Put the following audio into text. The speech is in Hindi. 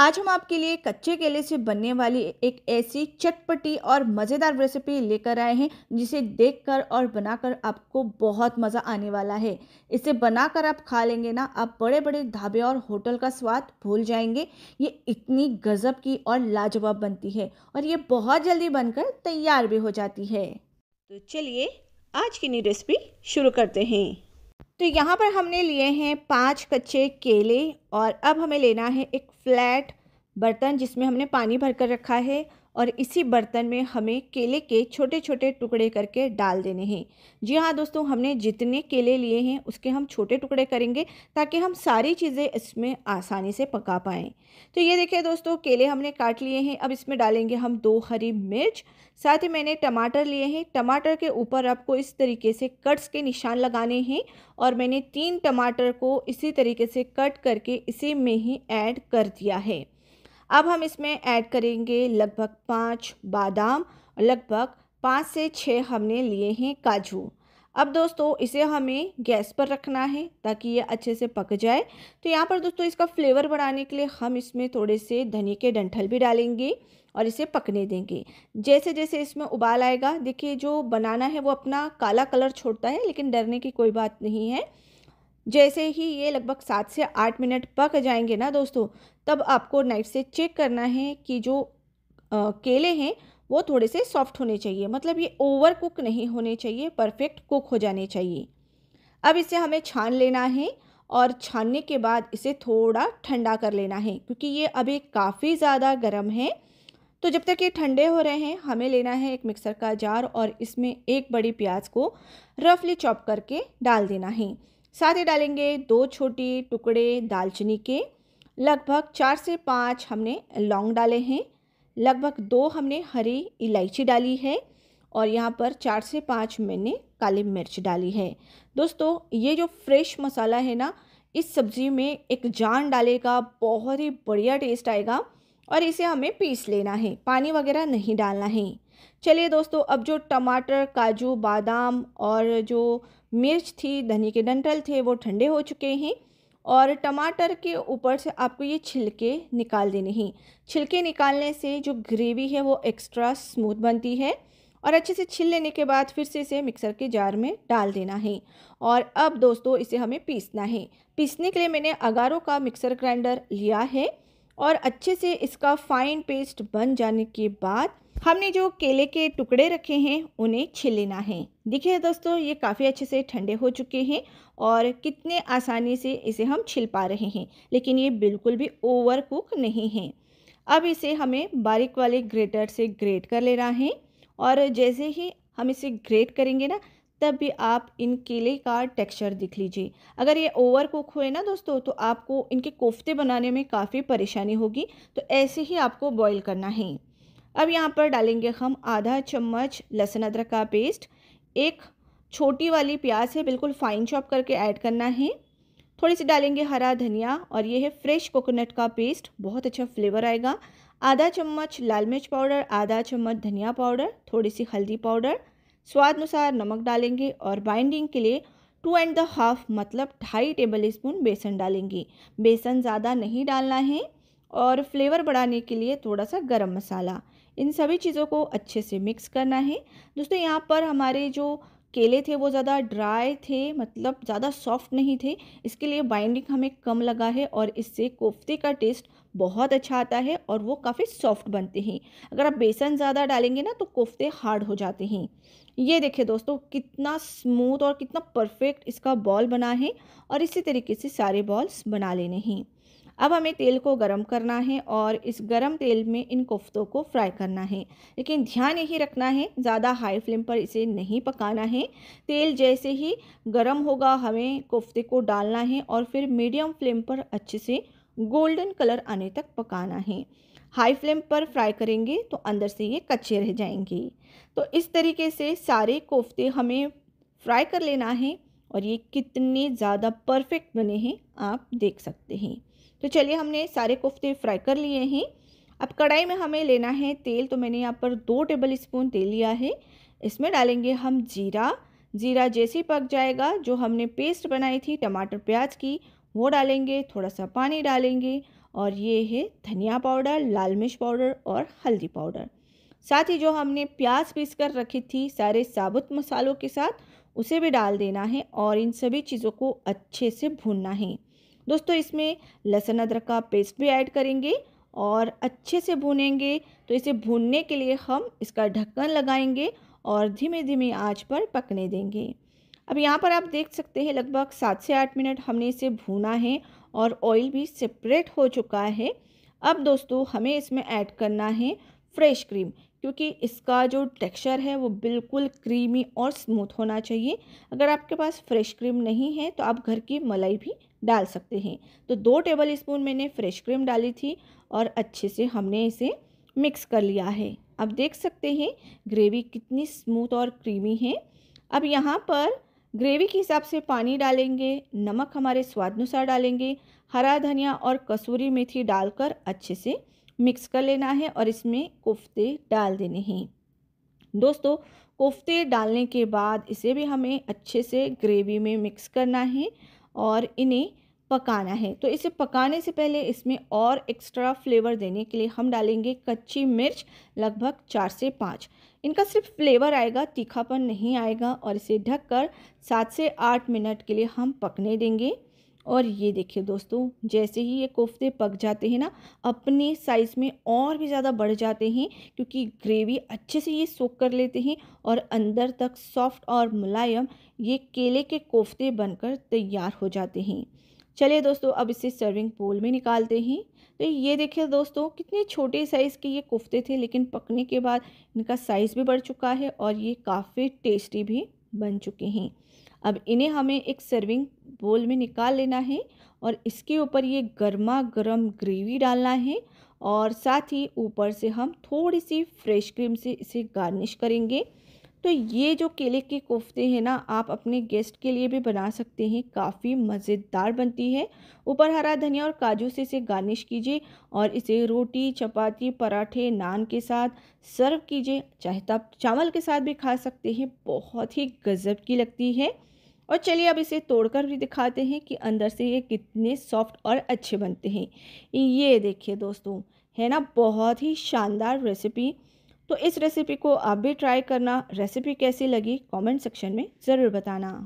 आज हम आपके लिए कच्चे केले से बनने वाली एक ऐसी चटपटी और मज़ेदार रेसिपी लेकर आए हैं जिसे देखकर और बनाकर आपको बहुत मज़ा आने वाला है इसे बनाकर आप खा लेंगे ना आप बड़े बड़े ढाबे और होटल का स्वाद भूल जाएंगे ये इतनी गज़ब की और लाजवाब बनती है और ये बहुत जल्दी बनकर तैयार भी हो जाती है तो चलिए आज की नई रेसिपी शुरू करते हैं तो यहाँ पर हमने लिए हैं पांच कच्चे केले और अब हमें लेना है एक फ्लैट बर्तन जिसमें हमने पानी भरकर रखा है और इसी बर्तन में हमें केले के छोटे छोटे टुकड़े करके डाल देने हैं जी हाँ दोस्तों हमने जितने केले लिए हैं उसके हम छोटे टुकड़े करेंगे ताकि हम सारी चीज़ें इसमें आसानी से पका पाएँ तो ये देखिए दोस्तों केले हमने काट लिए हैं अब इसमें डालेंगे हम दो हरी मिर्च साथ ही मैंने टमाटर लिए हैं टमाटर के ऊपर आपको इस तरीके से कट्स के निशान लगाने हैं और मैंने तीन टमाटर को इसी तरीके से कट करके इसी में ही ऐड कर दिया है अब हम इसमें ऐड करेंगे लगभग पाँच बादाम लगभग पाँच से छः हमने लिए हैं काजू अब दोस्तों इसे हमें गैस पर रखना है ताकि ये अच्छे से पक जाए तो यहाँ पर दोस्तों इसका फ्लेवर बढ़ाने के लिए हम इसमें थोड़े से धनी के डंठल भी डालेंगे और इसे पकने देंगे जैसे जैसे इसमें उबाल आएगा देखिए जो बनाना है वो अपना काला कलर छोड़ता है लेकिन डरने की कोई बात नहीं है जैसे ही ये लगभग सात से आठ मिनट पक जाएंगे ना दोस्तों तब आपको नाइफ से चेक करना है कि जो आ, केले हैं वो थोड़े से सॉफ्ट होने चाहिए मतलब ये ओवर कुक नहीं होने चाहिए परफेक्ट कुक हो जाने चाहिए अब इसे हमें छान लेना है और छानने के बाद इसे थोड़ा ठंडा कर लेना है क्योंकि ये अभी काफ़ी ज़्यादा गर्म है तो जब तक ये ठंडे हो रहे हैं हमें लेना है एक मिक्सर का जार और इसमें एक बड़ी प्याज को रफली चॉप करके डाल देना है साथ ही डालेंगे दो छोटी टुकड़े दालचीनी के लगभग चार से पाँच हमने लौंग डाले हैं लगभग दो हमने हरी इलायची डाली है और यहाँ पर चार से पाँच मैंने काली मिर्च डाली है दोस्तों ये जो फ्रेश मसाला है ना इस सब्ज़ी में एक जान डालेगा बहुत ही बढ़िया टेस्ट आएगा और इसे हमें पीस लेना है पानी वगैरह नहीं डालना है चलिए दोस्तों अब जो टमाटर काजू बादाम और जो मिर्च थी धनी के डंठल थे वो ठंडे हो चुके हैं और टमाटर के ऊपर से आपको ये छिलके निकाल देने हैं छिलके निकालने से जो ग्रेवी है वो एक्स्ट्रा स्मूथ बनती है और अच्छे से छिल लेने के बाद फिर से इसे मिक्सर के जार में डाल देना है और अब दोस्तों इसे हमें पीसना है पीसने के लिए मैंने अगारों का मिक्सर ग्राइंडर लिया है और अच्छे से इसका फाइन पेस्ट बन जाने के बाद हमने जो केले के टुकड़े रखे हैं उन्हें लेना है देखिए दोस्तों ये काफ़ी अच्छे से ठंडे हो चुके हैं और कितने आसानी से इसे हम छिल पा रहे हैं लेकिन ये बिल्कुल भी ओवर कुक नहीं है अब इसे हमें बारीक वाले ग्रेटर से ग्रेट कर लेना है और जैसे ही हम इसे ग्रेट करेंगे ना तब भी आप इन केले का टेक्सचर दिख लीजिए अगर ये ओवर कुक हुए ना दोस्तों तो आपको इनके कोफ्ते बनाने में काफ़ी परेशानी होगी तो ऐसे ही आपको बॉईल करना है अब यहाँ पर डालेंगे हम आधा चम्मच लहसुन अदरक का पेस्ट एक छोटी वाली प्याज है बिल्कुल फाइन चॉप करके ऐड करना है थोड़ी सी डालेंगे हरा धनिया और ये है फ्रेश कोकोनट का पेस्ट बहुत अच्छा फ्लेवर आएगा आधा चम्मच लाल मिर्च पाउडर आधा चम्मच धनिया पाउडर थोड़ी सी हल्दी पाउडर स्वाद अनुसार नमक डालेंगे और बाइंडिंग के लिए टू एंड द हाफ मतलब ढाई टेबल स्पून बेसन डालेंगे बेसन ज़्यादा नहीं डालना है और फ्लेवर बढ़ाने के लिए थोड़ा सा गरम मसाला इन सभी चीज़ों को अच्छे से मिक्स करना है दोस्तों यहाँ पर हमारे जो केले थे वो ज़्यादा ड्राई थे मतलब ज़्यादा सॉफ्ट नहीं थे इसके लिए बाइंडिंग हमें कम लगा है और इससे कोफ्ते का टेस्ट बहुत अच्छा आता है और वो काफ़ी सॉफ्ट बनते हैं अगर आप बेसन ज़्यादा डालेंगे ना तो कोफ्ते हार्ड हो जाते हैं ये देखिए दोस्तों कितना स्मूथ और कितना परफेक्ट इसका बॉल बना है और इसी तरीके से सारे बॉल्स बना लेने हैं अब हमें तेल को गरम करना है और इस गरम तेल में इन कोफ्तों को फ्राई करना है लेकिन ध्यान यही रखना है ज़्यादा हाई फ्लेम पर इसे नहीं पकाना है तेल जैसे ही गरम होगा हमें कोफ्ते को डालना है और फिर मीडियम फ्लेम पर अच्छे से गोल्डन कलर आने तक पकाना है हाई फ्लेम पर फ्राई करेंगे तो अंदर से ये कच्चे रह जाएंगे तो इस तरीके से सारे कोफ्ते हमें फ्राई कर लेना है और ये कितने ज़्यादा परफेक्ट बने हैं आप देख सकते हैं तो चलिए हमने सारे कोफ्ते फ्राई कर लिए हैं अब कढ़ाई में हमें लेना है तेल तो मैंने यहाँ पर दो टेबल स्पून तेल लिया है इसमें डालेंगे हम जीरा जीरा जैसे पक जाएगा जो हमने पेस्ट बनाई थी टमाटर प्याज की वो डालेंगे थोड़ा सा पानी डालेंगे और ये है धनिया पाउडर लाल मिर्च पाउडर और हल्दी पाउडर साथ ही जो हमने प्याज पीस कर रखी थी सारे साबुत मसालों के साथ उसे भी डाल देना है और इन सभी चीज़ों को अच्छे से भूनना है दोस्तों इसमें लहसुन अदरक का पेस्ट भी ऐड करेंगे और अच्छे से भूनेंगे तो इसे भूनने के लिए हम इसका ढक्कन लगाएंगे और धीमे धीमे आँच पर पकने देंगे अब यहाँ पर आप देख सकते हैं लगभग सात से आठ मिनट हमने इसे भूना है और ऑयल भी सेपरेट हो चुका है अब दोस्तों हमें इसमें ऐड करना है फ्रेश क्रीम क्योंकि इसका जो टेक्सचर है वो बिल्कुल क्रीमी और स्मूथ होना चाहिए अगर आपके पास फ्रेश क्रीम नहीं है तो आप घर की मलाई भी डाल सकते हैं तो दो टेबल स्पून मैंने फ्रेश क्रीम डाली थी और अच्छे से हमने इसे मिक्स कर लिया है अब देख सकते हैं ग्रेवी कितनी स्मूथ और क्रीमी है अब यहाँ पर ग्रेवी के हिसाब से पानी डालेंगे नमक हमारे स्वाद अनुसार डालेंगे हरा धनिया और कसूरी मेथी डालकर अच्छे से मिक्स कर लेना है और इसमें कोफ्ते डाल देने हैं दोस्तों कोफ्ते डालने के बाद इसे भी हमें अच्छे से ग्रेवी में मिक्स करना है और इन्हें पकाना है तो इसे पकाने से पहले इसमें और एक्स्ट्रा फ्लेवर देने के लिए हम डालेंगे कच्ची मिर्च लगभग चार से पाँच इनका सिर्फ फ्लेवर आएगा तीखापन नहीं आएगा और इसे ढककर सात से आठ मिनट के लिए हम पकने देंगे और ये देखिए दोस्तों जैसे ही ये कोफ्ते पक जाते हैं ना अपने साइज़ में और भी ज़्यादा बढ़ जाते हैं क्योंकि ग्रेवी अच्छे से ये सोख कर लेते हैं और अंदर तक सॉफ्ट और मुलायम ये केले के कोफ्ते बनकर तैयार हो जाते हैं चलिए दोस्तों अब इसे सर्विंग बोल में निकालते हैं तो ये देखिए दोस्तों कितने छोटे साइज़ के ये कोफ्ते थे लेकिन पकने के बाद इनका साइज़ भी बढ़ चुका है और ये काफ़ी टेस्टी भी बन चुके हैं अब इन्हें हमें एक सर्विंग बोल में निकाल लेना है और इसके ऊपर ये गर्मा गर्म ग्रेवी डालना है और साथ ही ऊपर से हम थोड़ी सी फ्रेश क्रीम से इसे गार्निश करेंगे तो ये जो केले के कोफ्ते हैं ना आप अपने गेस्ट के लिए भी बना सकते हैं काफ़ी मज़ेदार बनती है ऊपर हरा धनिया और काजू से इसे गार्निश कीजिए और इसे रोटी चपाती पराठे नान के साथ सर्व कीजिए चाहे तो आप चावल के साथ भी खा सकते हैं बहुत ही गज़ब की लगती है और चलिए अब इसे तोड़कर भी दिखाते हैं कि अंदर से ये कितने सॉफ्ट और अच्छे बनते हैं ये देखिए दोस्तों है ना बहुत ही शानदार रेसिपी तो इस रेसिपी को आप भी ट्राई करना रेसिपी कैसी लगी कमेंट सेक्शन में ज़रूर बताना